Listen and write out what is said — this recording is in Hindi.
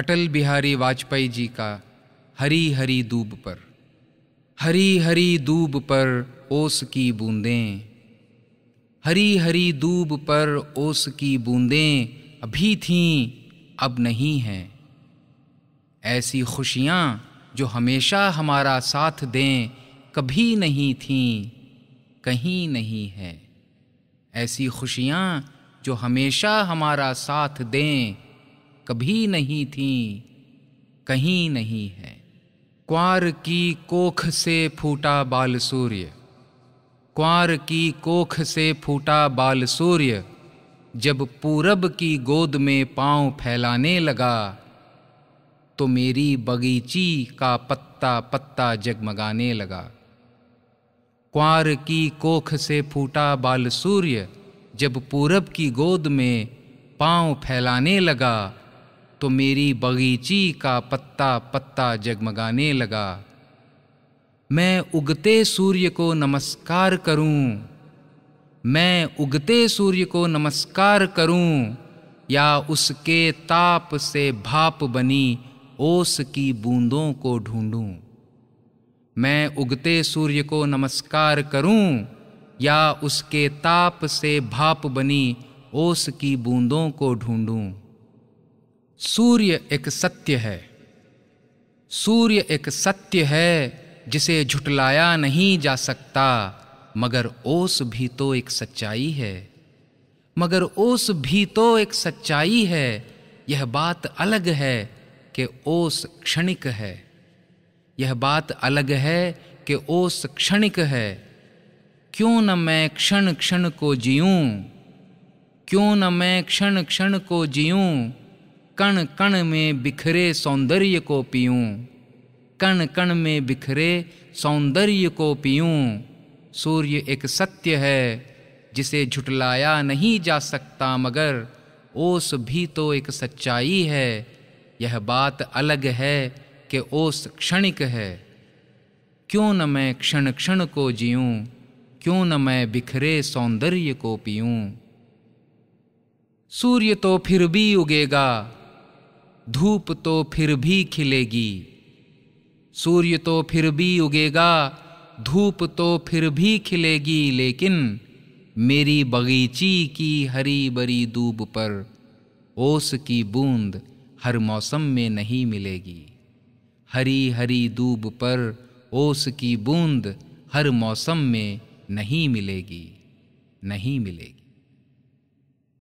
अटल बिहारी वाजपेयी जी का हरी हरी दूब पर हरी हरी दूब पर ओस की बूंदें हरी हरी दूब पर ओस की बूंदें अभी थीं अब नहीं हैं ऐसी खुशियाँ जो हमेशा हमारा साथ दें कभी नहीं थीं कहीं नहीं है ऐसी खुशियाँ जो हमेशा हमारा साथ दें कभी नहीं थी कहीं नहीं है क्वार की कोख से फूटा बाल सूर्य क्वार की कोख से फूटा बाल सूर्य जब पूरब की गोद में पांव फैलाने लगा तो मेरी बगीची का पत्ता पत्ता जगमगाने लगा क्वार की कोख से फूटा बाल सूर्य जब पूरब की गोद में पांव फैलाने लगा तो मेरी बगीची का पत्ता पत्ता जगमगाने लगा मैं उगते सूर्य को नमस्कार करूं मैं उगते सूर्य को नमस्कार करूं या उसके ताप से भाप बनी ओस की बूंदों को ढूंढूं मैं उगते सूर्य को नमस्कार करूं या उसके ताप से भाप बनी ओस की बूंदों को ढूंढूं सूर्य एक सत्य है सूर्य एक सत्य है जिसे झुटलाया नहीं जा सकता मगर ओस भी तो एक सच्चाई है मगर ओस भी तो एक सच्चाई है यह बात अलग है कि ओस क्षणिक है यह बात अलग है कि ओस क्षणिक है क्यों न मैं क्षण क्षण को जीऊँ क्यों न मैं क्षण क्षण को जीऊँ कण कण में बिखरे सौंदर्य को पीऊं कण कण में बिखरे सौंदर्य को पीऊं सूर्य एक सत्य है जिसे झुटलाया नहीं जा सकता मगर ओस भी तो एक सच्चाई है यह बात अलग है कि ओस क्षणिक है क्यों न मैं क्षण क्षण को जीऊं क्यों न मैं बिखरे सौंदर्य को पीऊं सूर्य तो फिर भी उगेगा धूप तो फिर भी खिलेगी सूर्य तो फिर भी उगेगा धूप तो फिर भी खिलेगी लेकिन मेरी बगीची की हरी बरी दूब पर ओस की बूंद हर मौसम में नहीं मिलेगी हरी हरी दूब पर ओस की बूंद हर मौसम में नहीं मिलेगी नहीं मिलेगी